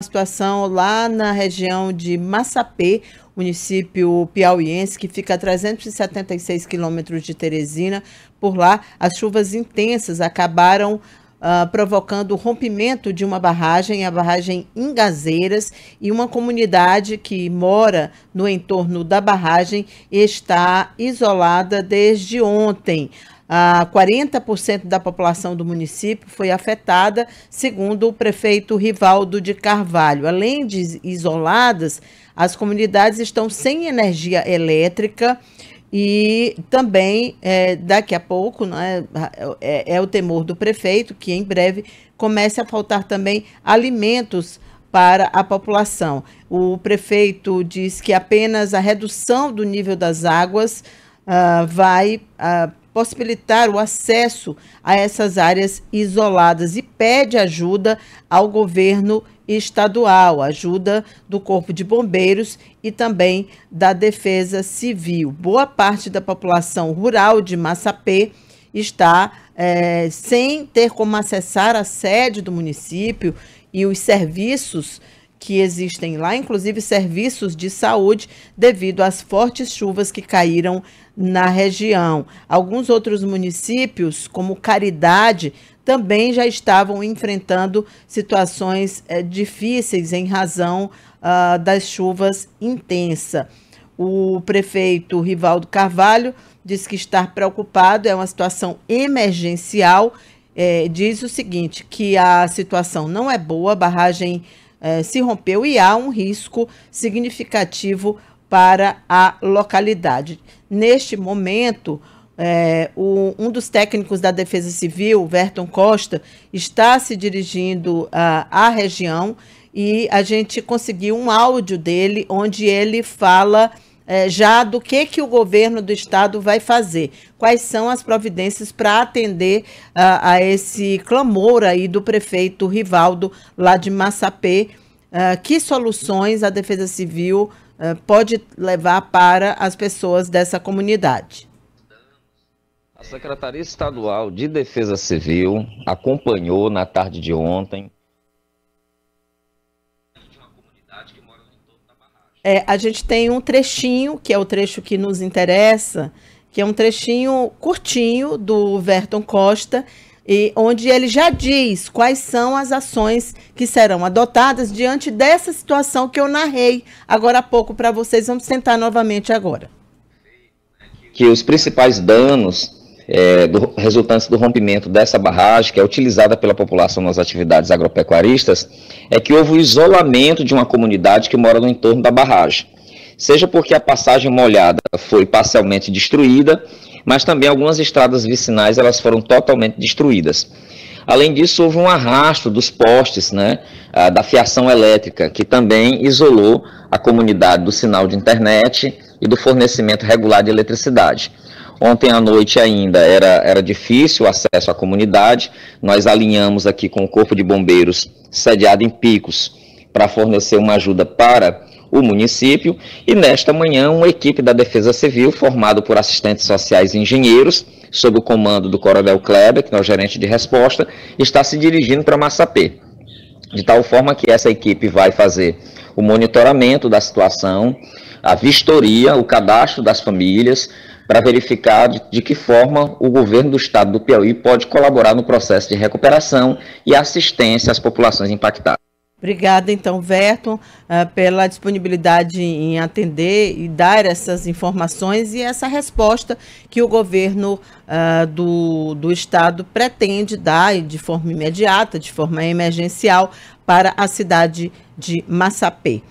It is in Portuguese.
situação lá na região de Massapê, município piauiense, que fica a 376 quilômetros de Teresina. Por lá, as chuvas intensas acabaram Uh, provocando o rompimento de uma barragem, a barragem Ingazeiras, e uma comunidade que mora no entorno da barragem está isolada desde ontem. Ah, 40% da população do município foi afetada, segundo o prefeito Rivaldo de Carvalho. Além de isoladas, as comunidades estão sem energia elétrica. E também, é, daqui a pouco, né, é, é, o temor do prefeito que em breve comece a faltar também alimentos para a população. O prefeito diz que apenas a redução do nível das águas ah, vai ah, possibilitar o acesso a essas áreas isoladas e pede ajuda ao governo estadual, ajuda do Corpo de Bombeiros e também da Defesa Civil. Boa parte da população rural de Massapê está é, sem ter como acessar a sede do município e os serviços que existem lá, inclusive serviços de saúde, devido às fortes chuvas que caíram na região. Alguns outros municípios, como Caridade, também já estavam enfrentando situações é, difíceis em razão uh, das chuvas intensas. O prefeito Rivaldo Carvalho diz que está preocupado, é uma situação emergencial. É, diz o seguinte: que a situação não é boa, a barragem é, se rompeu e há um risco significativo para a localidade. Neste momento, é, o, um dos técnicos da Defesa Civil, Verton Costa, está se dirigindo ah, à região e a gente conseguiu um áudio dele onde ele fala é, já do que, que o governo do estado vai fazer, quais são as providências para atender a, a esse clamor aí do prefeito Rivaldo, lá de Massapê, Uh, que soluções a Defesa Civil é, pode levar para as pessoas dessa comunidade. A Secretaria Estadual de Defesa Civil acompanhou na tarde de ontem É, a gente tem um trechinho, que é o trecho que nos interessa, que é um trechinho curtinho do Verton Costa, e onde ele já diz quais são as ações que serão adotadas diante dessa situação que eu narrei agora há pouco para vocês. Vamos sentar novamente agora. Que os principais danos é, do, resultantes do rompimento dessa barragem, que é utilizada pela população nas atividades agropecuaristas, é que houve o isolamento de uma comunidade que mora no entorno da barragem. Seja porque a passagem molhada foi parcialmente destruída, mas também algumas estradas vicinais elas foram totalmente destruídas. Além disso, houve um arrasto dos postes né, da fiação elétrica, que também isolou a comunidade do sinal de internet e do fornecimento regular de eletricidade. Ontem à noite ainda era, era difícil o acesso à comunidade. Nós alinhamos aqui com o Corpo de Bombeiros, sediado em Picos, para fornecer uma ajuda para o município. E nesta manhã, uma equipe da Defesa Civil, formada por assistentes sociais e engenheiros, sob o comando do Coronel Kleber, que é o gerente de resposta, está se dirigindo para Massapê. De tal forma que essa equipe vai fazer o monitoramento da situação, a vistoria, o cadastro das famílias, para verificar de, de, que forma o governo do estado do Piauí pode colaborar no processo de recuperação e assistência às populações impactadas. Obrigada, então, Verton, ah, pela disponibilidade em atender e dar essas informações e essa resposta que o governo ah, do, do Estado pretende dar de forma imediata, de forma emergencial, para a cidade de Massapê.